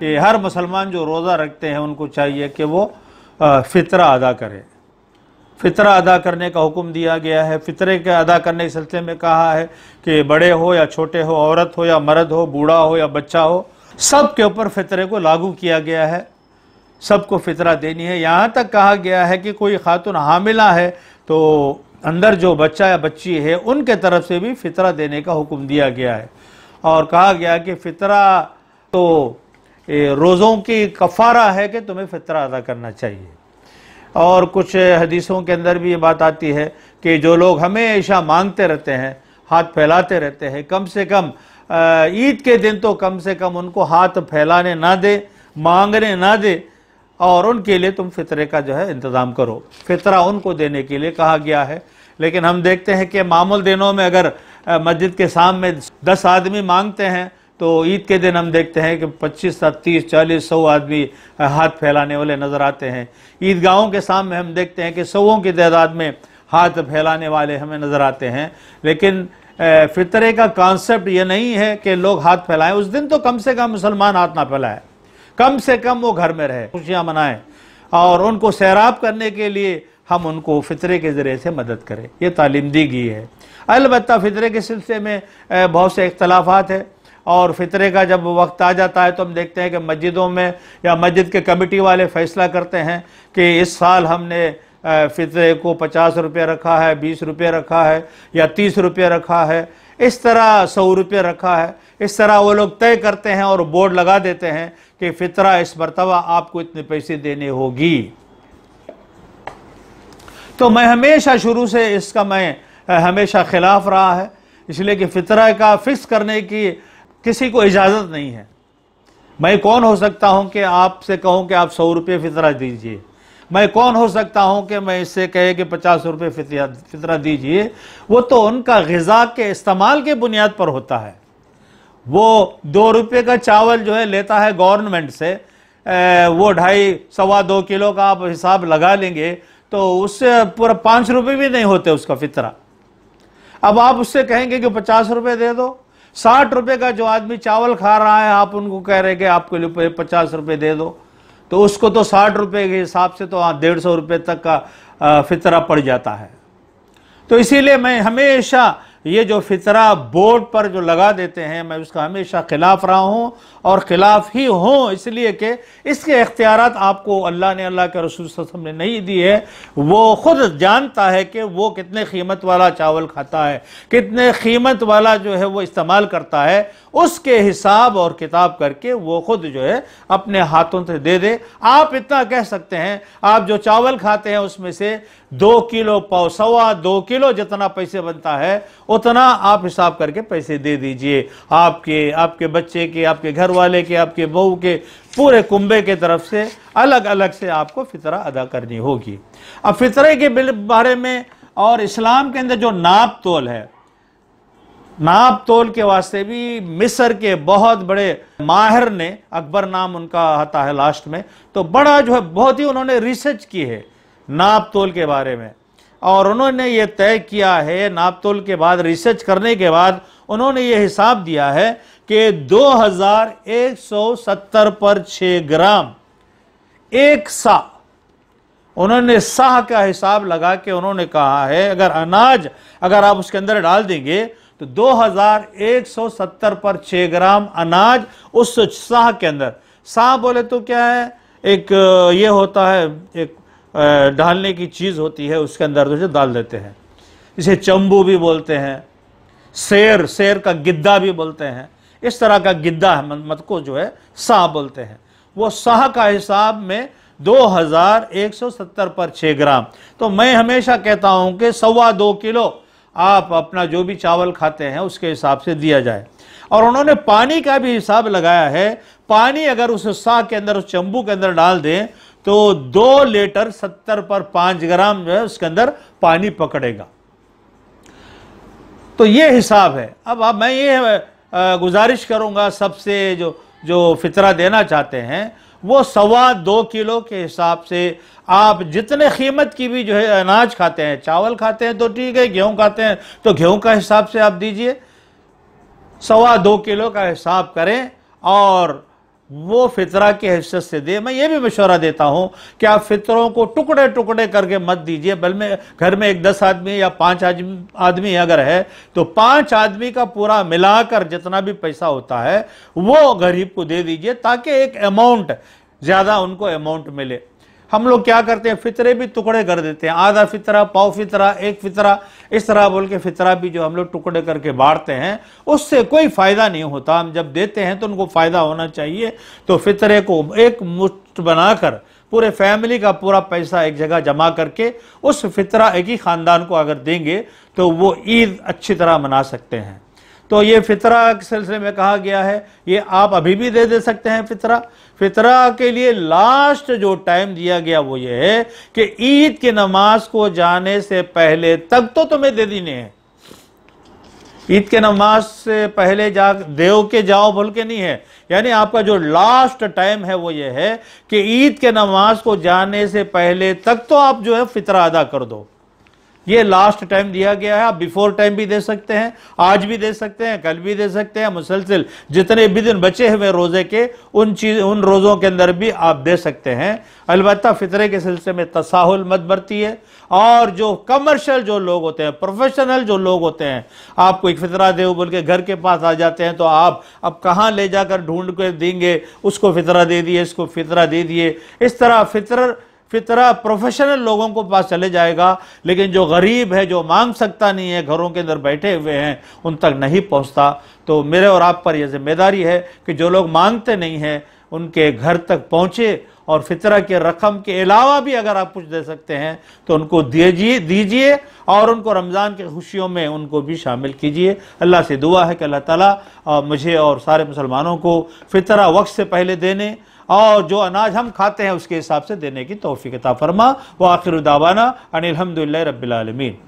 कि हर मुसलमान जो रोज़ा रखते हैं उनको चाहिए कि वो फितरा अदा करें फितरा अदा करने का हुक्म दिया गया है फितरे के अदा करने के सिलसिले में कहा है कि बड़े हो या छोटे हो औरत हो या मर्द हो बूढ़ा हो या बच्चा हो सब के ऊपर फितरे को लागू किया गया है सबको फितरा देनी है यहाँ तक कहा गया है कि कोई खातून हामिला है तो अंदर जो बच्चा या बच्ची है उनके तरफ से भी फितरा देने का हुक्म दिया गया है और कहा गया कि फितरा तो रोज़ों की कफ़ारा है कि तुम्हें फितरा अदा करना चाहिए और कुछ हदीसों के अंदर भी ये बात आती है कि जो लोग हमेशा मांगते रहते हैं हाथ फैलाते रहते हैं कम से कम ईद के दिन तो कम से कम उनको हाथ फैलाने ना दे मांगने ना दे और उनके लिए तुम फितरे का जो है इंतज़ाम करो फितरा उनको देने के लिए कहा गया है लेकिन हम देखते हैं कि मामूल दिनों में अगर मस्जिद के सामने दस आदमी मांगते हैं तो ईद के दिन हम देखते हैं कि 25 सात तीस चालीस सौ आदमी हाथ फैलाने वाले नज़र आते हैं ईदगाहों के सामने हम देखते हैं कि सौों की तादाद में हाथ फैलाने वाले हमें नज़र आते हैं लेकिन फितरे का कॉन्सेप्ट यह नहीं है कि लोग हाथ फैलाएं उस दिन तो कम से कम मुसलमान हाथ ना फैलाए कम से कम वो घर में रहे खुशियाँ मनाएं और उनको सैराब करने के लिए हम उनको फितरे के ज़रिए से मदद करें ये तालीम दी गई है अलबत् फ़ितरे के सिलसिले में बहुत से इख्तलाफात है और फितरे का जब वक्त आ जाता है तो हम देखते हैं कि मस्जिदों में या मस्जिद के कमेटी वाले फैसला करते हैं कि इस साल हमने फितरे को पचास रुपये रखा है बीस रुपये रखा है या तीस रुपये रखा है इस तरह सौ रुपये रखा है इस तरह वो लोग तय करते हैं और बोर्ड लगा देते हैं कि फितरा इस मरतबा आपको इतने पैसे देने होगी तो मैं हमेशा शुरू से इसका मैं हमेशा खिलाफ रहा है इसलिए कि फितरा का फिक्स करने की किसी को इजाज़त नहीं है मैं कौन हो सकता हूं कि आपसे कहूं कि आप सौ रुपये फितरा दीजिए मैं कौन हो सकता हूं कि मैं इससे कहे कि पचास रुपये फितरा दीजिए वो तो उनका गज़ा के इस्तेमाल के बुनियाद पर होता है वो दो रुपये का चावल जो है लेता है गवर्नमेंट से वो ढाई सवा दो किलो का आप हिसाब लगा लेंगे तो उससे पूरा पाँच रुपये भी नहीं होते उसका फितरा अब आप उससे कहेंगे कि पचास रुपये दे दो साठ रुपए का जो आदमी चावल खा रहा है आप उनको कह रहे कि आपके लिए पचास रुपए दे दो तो उसको तो साठ रुपए के हिसाब से तो हाँ, डेढ़ सौ रुपये तक का फितरा पड़ जाता है तो इसीलिए मैं हमेशा ये जो फितरा बोर्ड पर जो लगा देते हैं मैं उसका हमेशा खिलाफ रहा हूँ और खिलाफ ही हूँ इसलिए कि इसके इख्तियार आपको अल्लाह ने अल्लाह के रसूल वसम ने नहीं दी है वो खुद जानता है कि वो कितने कीमत वाला चावल खाता है कितने कीमत वाला जो है वो इस्तेमाल करता है उसके हिसाब और किताब करके वो खुद जो है अपने हाथों से दे दे आप इतना कह सकते हैं आप जो चावल खाते हैं उसमें से दो किलो पौसवा दो किलो जितना पैसे बनता है उतना आप हिसाब करके पैसे दे दीजिए आपके आपके बच्चे के आपके घर वाले के आपके बहू के पूरे कुंबे के तरफ से अलग अलग से आपको फितरा अदा करनी होगी अब फितरे के बारे में और इस्लाम के अंदर जो नाप तोल है नाप तोल के वास्ते भी मिस्र के बहुत बड़े माहिर ने अकबर नाम उनका आता है लास्ट में तो बड़ा जो है बहुत ही उन्होंने रिसर्च की है नाप तोल के बारे में और उन्होंने ये तय किया है नापतोल के बाद रिसर्च करने के बाद उन्होंने ये हिसाब दिया है कि 2170 पर 6 ग्राम एक सा उन्होंने साह का हिसाब लगा के उन्होंने कहा है अगर अनाज अगर आप उसके अंदर डाल देंगे तो 2170 पर 6 ग्राम अनाज उस साह के अंदर साह बोले तो क्या है एक ये होता है एक डालने की चीज़ होती है उसके अंदर जो डाल देते हैं इसे चंबू भी बोलते हैं शेर शेर का गिद्दा भी बोलते हैं इस तरह का गिद्दा मत को जो है शाह बोलते हैं वो शाह का हिसाब में 2170 पर 6 ग्राम तो मैं हमेशा कहता हूं कि सवा दो किलो आप अपना जो भी चावल खाते हैं उसके हिसाब से दिया जाए और उन्होंने पानी का भी हिसाब लगाया है पानी अगर उस शाह के अंदर उस चंबू के अंदर डाल दें तो दो लीटर सत्तर पर पांच ग्राम जो है उसके अंदर पानी पकड़ेगा तो ये हिसाब है अब अब मैं ये गुजारिश करूंगा सबसे जो जो फितरा देना चाहते हैं वो सवा दो किलो के हिसाब से आप जितने कीमत की भी जो है अनाज खाते हैं चावल खाते हैं तो ठीक है गेहूं खाते हैं तो गेहूं का हिसाब से आप दीजिए सवा दो किलो का हिसाब करें और वो फितरा की हैसियत से दे मैं ये भी मशवरा देता हूँ कि आप फितरों को टुकड़े टुकड़े करके मत दीजिए बल में घर में एक दस आदमी या पाँच आदमी अगर है तो पाँच आदमी का पूरा मिलाकर जितना भी पैसा होता है वो गरीब को दे दीजिए ताकि एक अमाउंट ज़्यादा उनको अमाउंट मिले हम लोग क्या करते हैं फितरे भी टुकड़े कर देते हैं आधा फितरा पाव फितरा एक फितरा इस तरह बोल के फितरा भी जो हम लोग टुकड़े करके बांटते हैं उससे कोई फ़ायदा नहीं होता हम जब देते हैं तो उनको फ़ायदा होना चाहिए तो फितरे को एक मुफ्त बनाकर पूरे फैमिली का पूरा पैसा एक जगह जमा करके उस फितरा एक ही ख़ानदान को अगर देंगे तो वो ईद अच्छी तरह मना सकते हैं तो ये फितरा के सिलसिले में कहा गया है ये आप अभी भी दे दे सकते हैं फितरा फितरा के लिए लास्ट जो टाइम दिया गया वो ये है कि ईद की नमाज को जाने से पहले तक तो तुम्हें दे देने हैं ईद के नमाज से पहले जा देव के जाओ भूल के नहीं है यानी आपका जो लास्ट टाइम है वो ये है कि ईद के नमाज को जाने से पहले तक तो आप जो है फितरा अदा कर दो ये लास्ट टाइम दिया गया है आप बिफोर टाइम भी दे सकते हैं आज भी दे सकते हैं कल भी दे सकते हैं मुसलसिल जितने भी दिन बचे हुए रोज़े के उन चीज उन रोज़ों के अंदर भी आप दे सकते हैं अलबत् फितरे के सिलसिले में तसाहुल मत बरती है और जो कमर्शल जो लोग होते हैं प्रोफेशनल जो लोग होते हैं आपको एक फितरा दे बोल के घर के पास आ जाते हैं तो आप अब कहाँ ले जाकर ढूंढ कर देंगे उसको फितरा दे दिए इसको फितरा दे दिए इस तरह फितर फितरा प्रोफेशनल लोगों को पास चले जाएगा लेकिन जो गरीब है जो मांग सकता नहीं है घरों के अंदर बैठे हुए हैं उन तक नहीं पहुंचता तो मेरे और आप पर यह जिम्मेदारी है कि जो लोग मांगते नहीं हैं उनके घर तक पहुंचे और फितरा के रकम के अलावा भी अगर आप कुछ दे सकते हैं तो उनको दीजिए दीजिए और उनको रमज़ान की खुशियों में उनको भी शामिल कीजिए अल्लाह से दुआ है कि अल्लाह ताला मुझे और सारे मुसलमानों को फितरा वक्त से पहले देने और जो अनाज हम खाते हैं उसके हिसाब से देने की तोफ़ी किताब फरमा व आखिर दावाना अनिलहमदिल्ला रबालमीन